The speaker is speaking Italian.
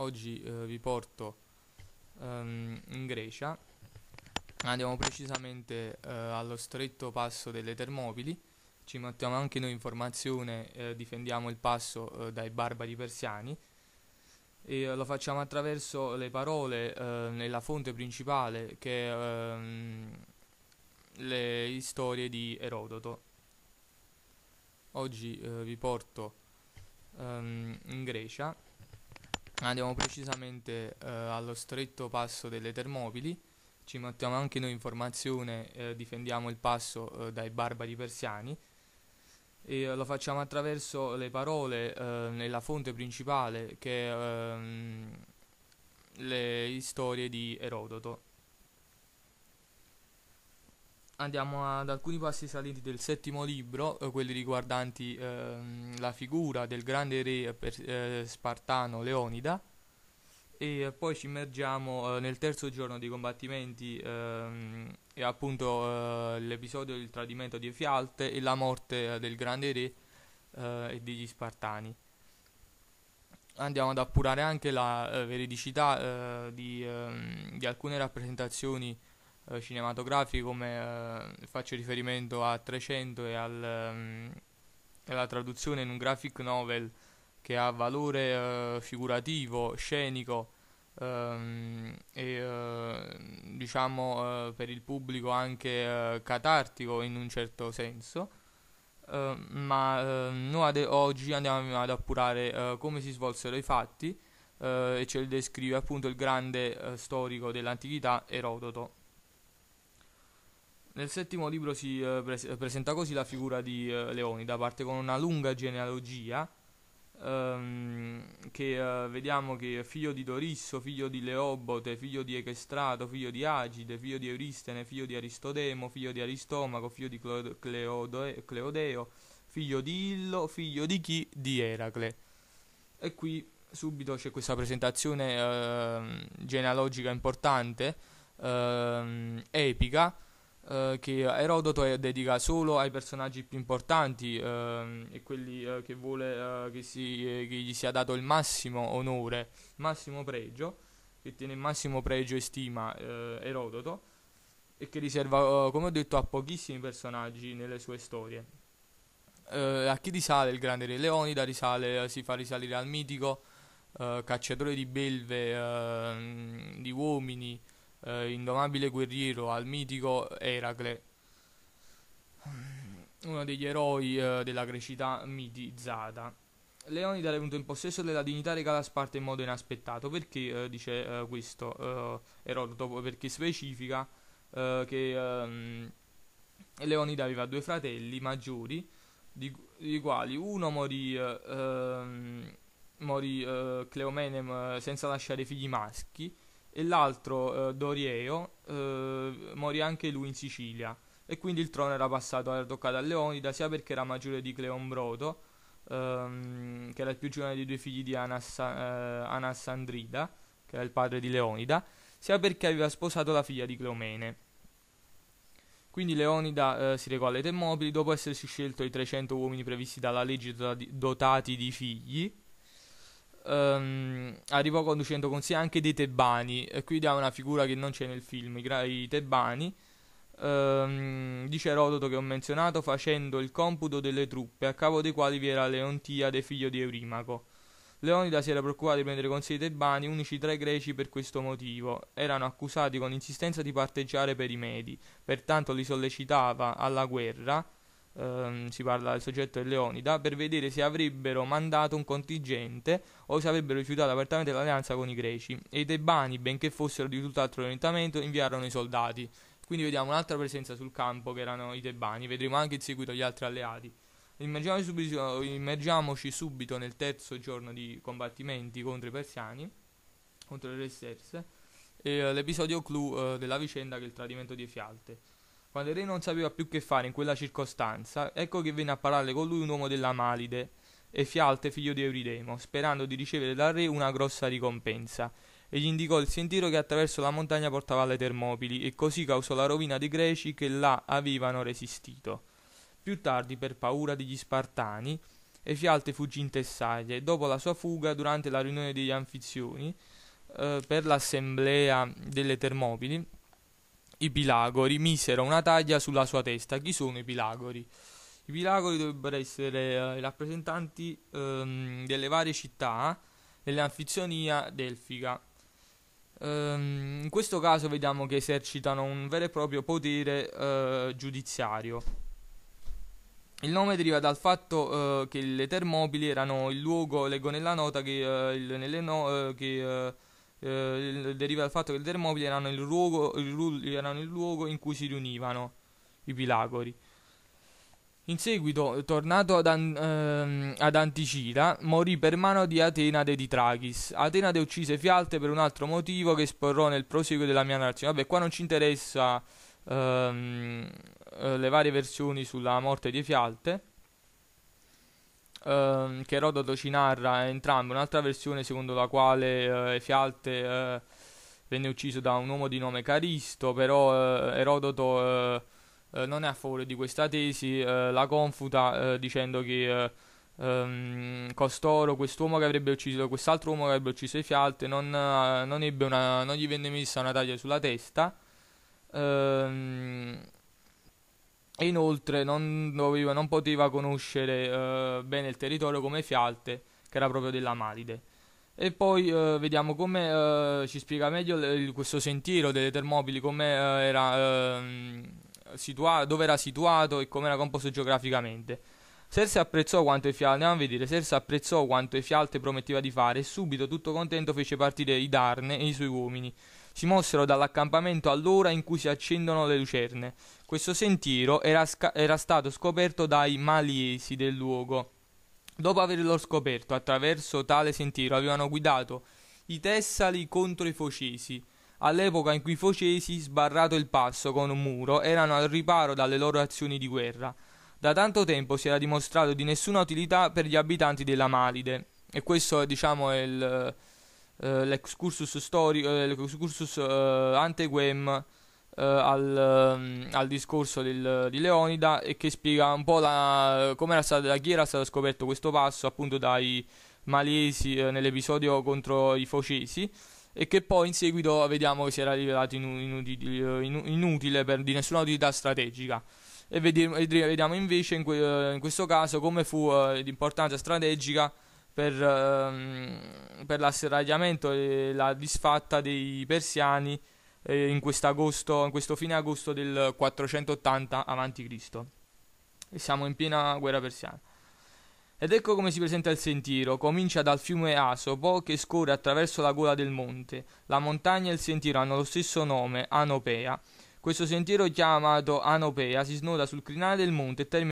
oggi eh, vi porto um, in Grecia, andiamo precisamente eh, allo stretto passo delle Termopili, ci mettiamo anche noi in formazione, eh, difendiamo il passo eh, dai barbari persiani e eh, lo facciamo attraverso le parole eh, nella fonte principale che è ehm, le storie di Erodoto. Oggi vi porto ehm, in Grecia andiamo precisamente eh, allo stretto passo delle Termopili, ci mettiamo anche noi in formazione, eh, difendiamo il passo eh, dai barbari persiani e eh, lo facciamo attraverso le parole eh, nella fonte principale che è ehm, le storie di Erodoto andiamo ad alcuni passi saliti del settimo libro, eh, quelli riguardanti eh, la figura del grande re eh, per, eh, spartano Leonida e eh, poi ci immergiamo nel terzo giorno dei combattimenti ehm, e appunto l'episodio del tradimento di Efialte e la morte del grande re e degli Spartani andiamo ad appurare anche la eh, veridicità eh, di, eh, di, alcune rappresentazioni eh, cinematografici come eh, faccio riferimento a 300 e al, um, alla traduzione in un graphic novel che ha valore eh, figurativo, scenico ehm, e eh, diciamo eh, per il pubblico anche catartico in un certo senso. Uh, ma uh, noi ad- oggi andiamo ad appurare uh, come si svolsero i fatti e ce li descrive appunto il grande storico dell'antichità Erodoto. Nel settimo libro si eh, pres- presenta così la figura di eh, Leonida, parte con una lunga genealogia ehm, che eh, vediamo che è figlio di Dorisso, figlio di Leobote, figlio di Echestrato, figlio di Agide, figlio di Euristene, figlio di Aristodemo, figlio di Aristomaco, figlio di Clo- Cleodo- Cleodeo, figlio di Illo, figlio di chi? Di Eracle. E qui subito c'è questa presentazione genealogica importante, epica eh, che Erodoto dedica solo ai personaggi più importanti eh, e quelli eh, che vuole eh, che, si, eh, che, gli sia dato il massimo onore, massimo pregio, che tiene il massimo pregio e stima Erodoto e che riserva, come ho detto, a pochissimi personaggi nelle sue storie. a chi risale il grande re Leonida risale, si fa risalire al mitico cacciatore di belve, ehm, di uomini, eh, indomabile guerriero, al mitico Eracle, uno degli eroi eh, della grecità mitizzata. Leonida era venuto in possesso della dignità regala a Sparta in modo inaspettato. Perché eh, dice eh, questo eh, Erodoto? Perché specifica eh, che ehm, Leonida aveva due fratelli maggiori, di, di quali uno morì ehm, morì uh, Cleomenem senza lasciare figli maschi e l'altro eh, Dorieo eh, morì anche lui in Sicilia e quindi il trono era passato era toccato a Leonida sia perché era maggiore di Cleombroto ehm, che era il più giovane dei due figli di Anassa, eh, Anassandrida che era il padre di Leonida sia perché aveva sposato la figlia di Cleomene quindi Leonida eh, si recò alle Termopili dopo essersi scelto i 300 uomini previsti dalla legge dotati di figli um, arrivò conducendo con sé anche dei tebani, e qui diamo una figura che non c'è nel film, i, tebani, um, ehm, dice Erodoto che ho menzionato, facendo il computo delle truppe, a capo dei quali vi era Leontiade, figlio di Eurimaco. Leonida si era preoccupato di prendere con sé i tebani, unici tra i greci per questo motivo. Erano accusati con insistenza di parteggiare per i Medi, pertanto li sollecitava alla guerra, ehm, si parla del soggetto e Leonida, per vedere se avrebbero mandato un contingente o se avrebbero rifiutato apertamente l'alleanza con i greci. E i tebani, benché fossero di tutt'altro orientamento, inviarono i soldati. Quindi vediamo un'altra presenza sul campo che erano i tebani, vedremo anche in seguito gli altri alleati. Immergiamoci subito, immergiamoci subito nel terzo giorno di combattimenti contro i persiani, contro le re stesse, e eh, l'episodio clou eh, della vicenda che è il tradimento di Fialte. Quando il re non sapeva più che fare in quella circostanza, ecco che venne a parlare con lui un uomo della Malide, Efialte, figlio di Euridemo, sperando di ricevere dal re una grossa ricompensa. E gli indicò il sentiero che attraverso la montagna portava alle Termopili, e così causò la rovina dei greci che là avevano resistito. Più tardi, per paura degli Spartani, Efialte fuggì in Tessaglia e dopo la sua fuga, durante la riunione degli anfizioni, eh, per l'assemblea delle Termopili, i Pilagori misero una taglia sulla sua testa. Chi sono i Pilagori? I Pilagori dovrebbero essere eh, i rappresentanti um, delle varie città dell'anfizionia delfica. Um, in questo caso vediamo che esercitano un vero e proprio potere uh, giudiziario. Il nome deriva dal fatto uh, che le Termopili erano il luogo, leggo nella nota, che, uh, il, no, che eh, deriva dal fatto che le terre erano il, luogo, il, erano il luogo in cui si riunivano i Pilagori. In seguito, tornato ad, an- ehm, ad, Anticida, morì per mano di Atenade di Trachis. Atenade uccise Fialte per un altro motivo che esporrò nel proseguo della mia narrazione. Vabbè, qua non ci interessa ehm, eh, le varie versioni sulla morte di Fialte ehm, che Erodoto ci narra entrambe, un'altra versione secondo la quale eh, Efialte eh, venne ucciso da un uomo di nome Caristo, però eh, Erodoto eh, eh, non è a favore di questa tesi, la confuta dicendo che ehm, costoro, quest'uomo che avrebbe ucciso, quest'altro uomo che avrebbe ucciso Efialte, non, non, una, non gli venne messa una taglia sulla testa. Ehm, e inoltre non, doveva, non poteva conoscere eh, bene il territorio come Fialte, che era proprio della Malide. E poi eh, vediamo come eh, ci spiega meglio l- questo sentiero delle Termopili, eh, era, ehm, situa- dove era situato e come era composto geograficamente. Serse apprezzò quanto Efialte, andiamo a vedere, Serse apprezzò quanto fialte prometteva di fare e subito tutto contento fece partire i Darne e i suoi uomini si mossero dall'accampamento all'ora in cui si accendono le lucerne. Questo sentiero era, sca- era stato scoperto dai maliesi del luogo. Dopo averlo scoperto, attraverso tale sentiero avevano guidato i Tessali contro i Focesi. All'epoca in cui i Focesi, sbarrato il passo con un muro, erano al riparo dalle loro azioni di guerra. Da tanto tempo si era dimostrato di nessuna utilità per gli abitanti della Malide. E questo, diciamo, è il eh, l'excursus, storico, eh, l'excursus eh, anteguem eh, al, mm, al, discorso del, di Leonida e che spiega un po' la, stato, da chi era stato scoperto questo passo appunto dai malesi nell'episodio contro i focesi e che poi in seguito vediamo che si era rivelato inutile, inutile per di nessuna utilità strategica e vediamo invece in, que- in questo caso come fu uh, l'importanza strategica per, ehm, per l'asseragliamento e la disfatta dei persiani eh, in, quest'agosto, in questo fine agosto del 480 a.C. E siamo in piena guerra persiana. Ed ecco come si presenta il sentiero. Comincia dal fiume Asopo che scorre attraverso la gola del monte. La montagna e il sentiero hanno lo stesso nome, Anopea. Questo sentiero chiamato Anopea si snoda sul crinale del monte e termina